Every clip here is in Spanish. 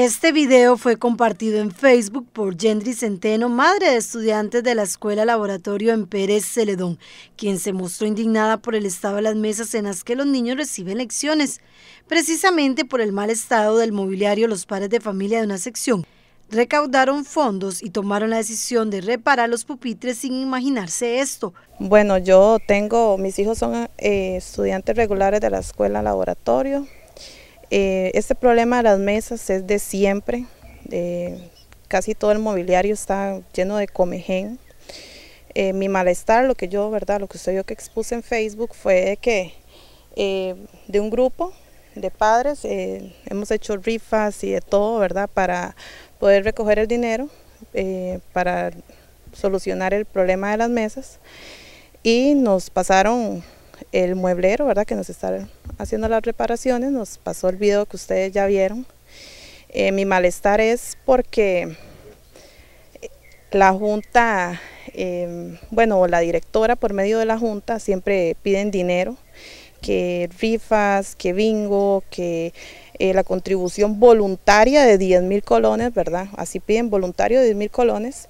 Este video fue compartido en Facebook por Gendry Centeno, madre de estudiantes de la Escuela Laboratorio en Pérez Celedón, quien se mostró indignada por el estado de las mesas en las que los niños reciben lecciones. Precisamente por el mal estado del mobiliario, los padres de familia de una sección recaudaron fondos y tomaron la decisión de reparar los pupitres sin imaginarse esto. Bueno, yo tengo, mis hijos son eh, estudiantes regulares de la Escuela Laboratorio, eh, este problema de las mesas es de siempre, casi todo el mobiliario está lleno de comején. Eh, mi malestar, lo que yo, verdad, lo que usted vio que expuse en Facebook fue que eh, de un grupo de padres hemos hecho rifas y de todo, verdad, para poder recoger el dinero para solucionar el problema de las mesas y nos pasaron el mueblero, ¿verdad? Que nos está haciendo las reparaciones, nos pasó el video que ustedes ya vieron. Eh, mi malestar es porque eh, la Junta, em, bueno, la directora por medio de la Junta siempre piden dinero, que rifas, que bingo, que eh, la contribución voluntaria de 10 mil colones, ¿verdad? Así piden voluntario de 10 mil colones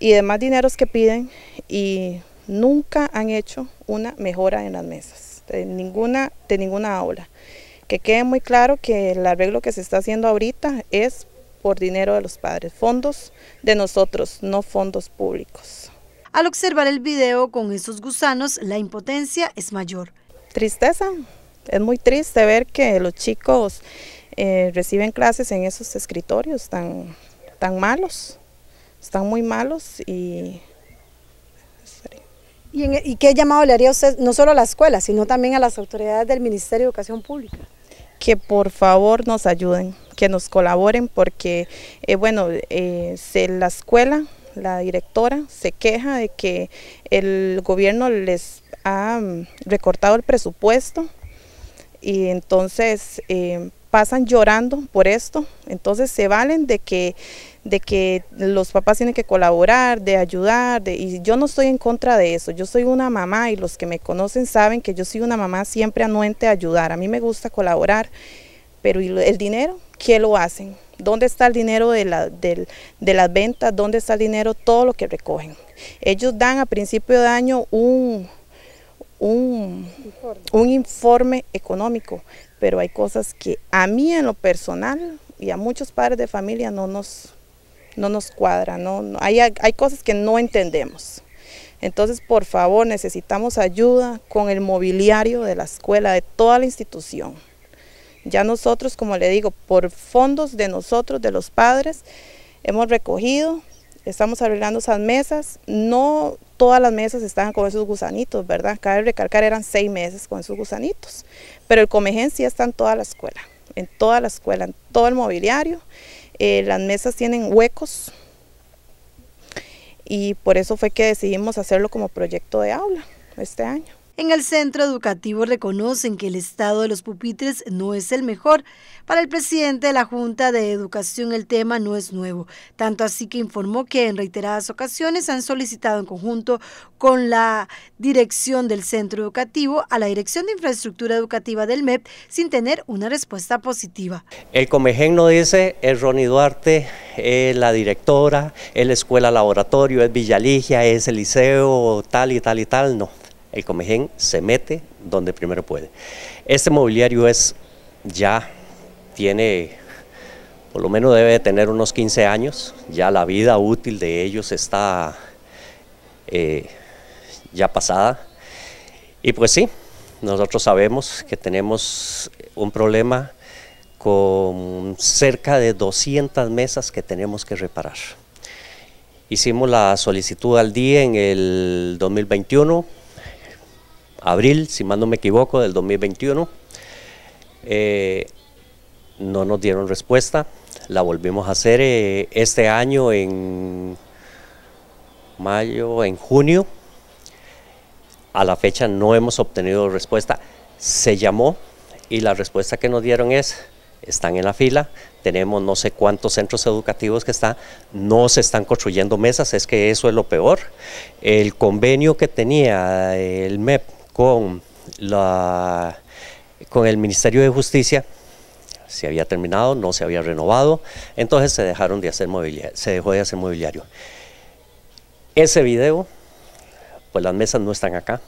y demás dineros que piden y nunca han hecho una mejora en las mesas, de ninguna, de ninguna aula. Que quede muy claro que el arreglo que se está haciendo ahorita es por dinero de los padres, fondos de nosotros, no fondos públicos. Al observar el video con esos gusanos, la impotencia es mayor. Tristeza, es muy triste ver que los chicos eh, reciben clases en esos escritorios tan, tan malos, están muy malos y ¿Y, qué llamado le haría usted no solo a la escuela, sino también a las autoridades del Ministerio de Educación Pública? Que por favor nos ayuden, que nos colaboren, porque, eh, bueno, eh, la escuela, la directora, se queja de que el gobierno les ha mm, recortado el presupuesto y entonces... Eh, pasan llorando por esto, entonces se valen de que, de que los papás tienen que colaborar, de ayudar, y yo no estoy en contra de eso, yo soy una mamá y los que me conocen saben que yo soy una mamá siempre anuente a ayudar, a mí me gusta colaborar, pero ¿y el dinero? ¿Qué lo hacen? ¿Dónde está el dinero de, la, de, de, las ventas? ¿Dónde está el dinero? Todo lo que recogen. Ellos dan a principio de año un, un, informe económico, pero hay cosas que a mí en lo personal y a muchos padres de familia no nos, no nos cuadra, hay, hay cosas que no entendemos. Entonces, por favor, necesitamos ayuda con el mobiliario de la escuela, de toda la institución. Ya nosotros, como le digo, por fondos de nosotros, de los padres, hemos recogido, estamos arreglando esas mesas. No todas las mesas estaban con esos gusanitos, ¿verdad? Cabe recalcar, eran seis meses con esos gusanitos. Pero el comején sí está en toda la escuela, en toda la escuela, en todo el mobiliario. Eh, las mesas tienen huecos y por eso fue que decidimos hacerlo como proyecto de aula este año. En el centro educativo reconocen que el estado de los pupitres no es el mejor. Para el presidente de la Junta de Educación el tema no es nuevo, tanto así que informó que en reiteradas ocasiones han solicitado en conjunto con la dirección del centro educativo a la Dirección de Infraestructura Educativa del MEP sin tener una respuesta positiva. El Comején no dice, es Ronnie Duarte, es la directora, es la escuela laboratorio, es Villaligia, es el liceo, tal y tal y tal, no el Comején se mete donde primero puede. Este mobiliario es ya tiene, por lo menos debe tener unos 15 años, ya la vida útil de ellos está eh, ya pasada. Y pues sí, nosotros sabemos que tenemos un problema con cerca de 200 mesas que tenemos que reparar. Hicimos la solicitud al día e en el 2021, abril, si no me equivoco, del 2021. Eh, no nos dieron respuesta, la volvimos a hacer eh, este año en mayo, en junio. A la fecha no hemos obtenido respuesta. Se llamó y la respuesta que nos dieron es, están en la fila, tenemos no sé cuántos centros educativos que están, no se están construyendo mesas, es que eso es lo peor. El convenio que tenía el MEP con, la, con el Ministerio de Justicia, se había terminado, no se había renovado, entonces se dejaron de hacer mobiliario, se dejó de hacer mobiliario. Ese video, pues las mesas no están acá.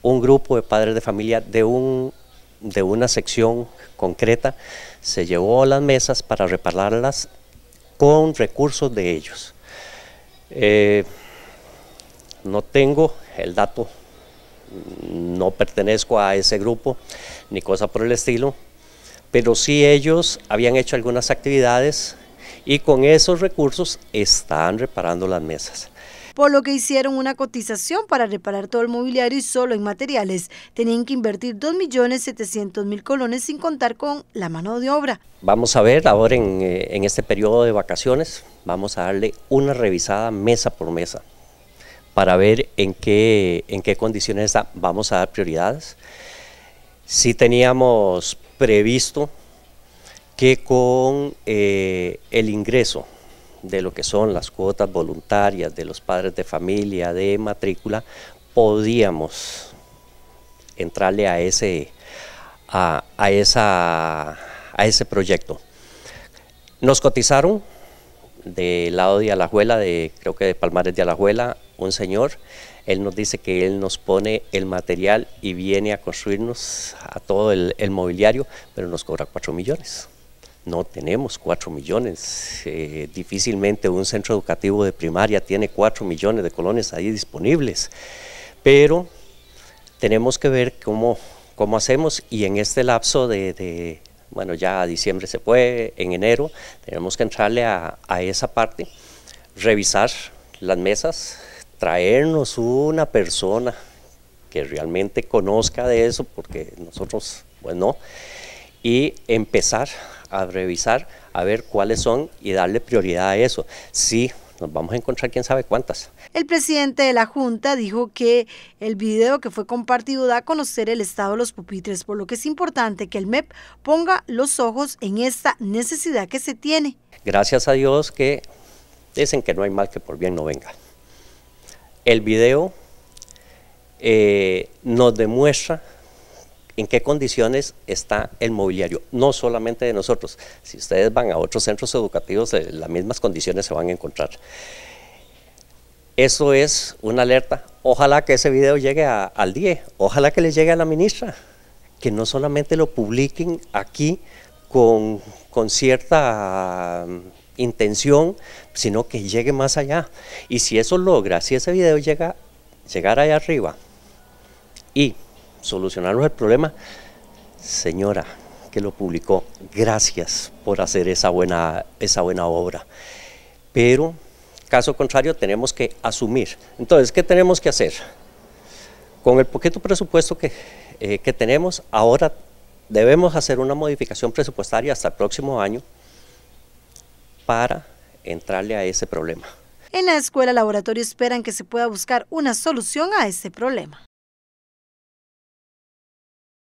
Un grupo de padres de familia de, un, de una sección concreta se llevó las mesas para repararlas con recursos de ellos. Eh, no tengo el dato no pertenezco a ese grupo ni cosa por el estilo, pero sí ellos habían hecho algunas actividades y con esos recursos están reparando las mesas. Por lo que hicieron una cotización para reparar todo el mobiliario y solo en materiales. Tenían que invertir 2.700.000 colones sin contar con la mano de obra. Vamos a ver ahora en, eh, en este periodo de vacaciones, vamos a darle una revisada mesa por mesa para ver en qué, en qué condiciones vamos a dar prioridades. si teníamos previsto que con eh, el ingreso de lo que son las cuotas voluntarias de los padres de familia, de matrícula, podíamos entrarle a ese, esa, a ese proyecto. Nos cotizaron del lado de Alajuela, de, creo que de Palmares de Alajuela, un señor, él nos dice que él nos pone el material y viene a construirnos a todo el, mobiliario, pero nos cobra cuatro millones. No tenemos 4 millones. Eh, difícilmente un centro educativo de primaria tiene 4 millones de colones ahí disponibles. Pero tenemos que ver cómo, cómo hacemos y en este lapso de, bueno, ya diciembre se fue, en enero, tenemos que entrarle a esa parte, revisar las mesas, traernos una persona que realmente conozca de eso, porque nosotros, bueno, pues y empezar a revisar, a ver cuáles son y darle prioridad a eso. Sí, nos vamos a encontrar quién sabe cuántas. El presidente de la Junta dijo que el video que fue compartido da a conocer el estado de los pupitres, por lo que es importante que el MEP ponga los ojos en esta necesidad que se tiene. Gracias a Dios que dicen que no hay mal que por bien no venga el video eh, nos demuestra en qué condiciones está el mobiliario, no solamente de nosotros. Si ustedes van a otros centros educativos, eh, las mismas condiciones se van a encontrar. Eso es una alerta. Ojalá que ese video llegue al DIE, ojalá que le llegue a la ministra, que no solamente lo publiquen aquí con, con cierta intención, sino que llegue más allá. Y si eso logra, si ese video llega llegar allá arriba y solucionarnos el problema, señora que lo publicó, gracias por hacer esa buena, esa buena obra. Pero, caso contrario, tenemos que asumir. Entonces, ¿qué tenemos que hacer? Con el poquito presupuesto que eh, tenemos, ahora debemos hacer una modificación presupuestaria hasta el próximo año para entrarle a ese problema. En la escuela laboratorio esperan que se pueda buscar una solución a ese problema.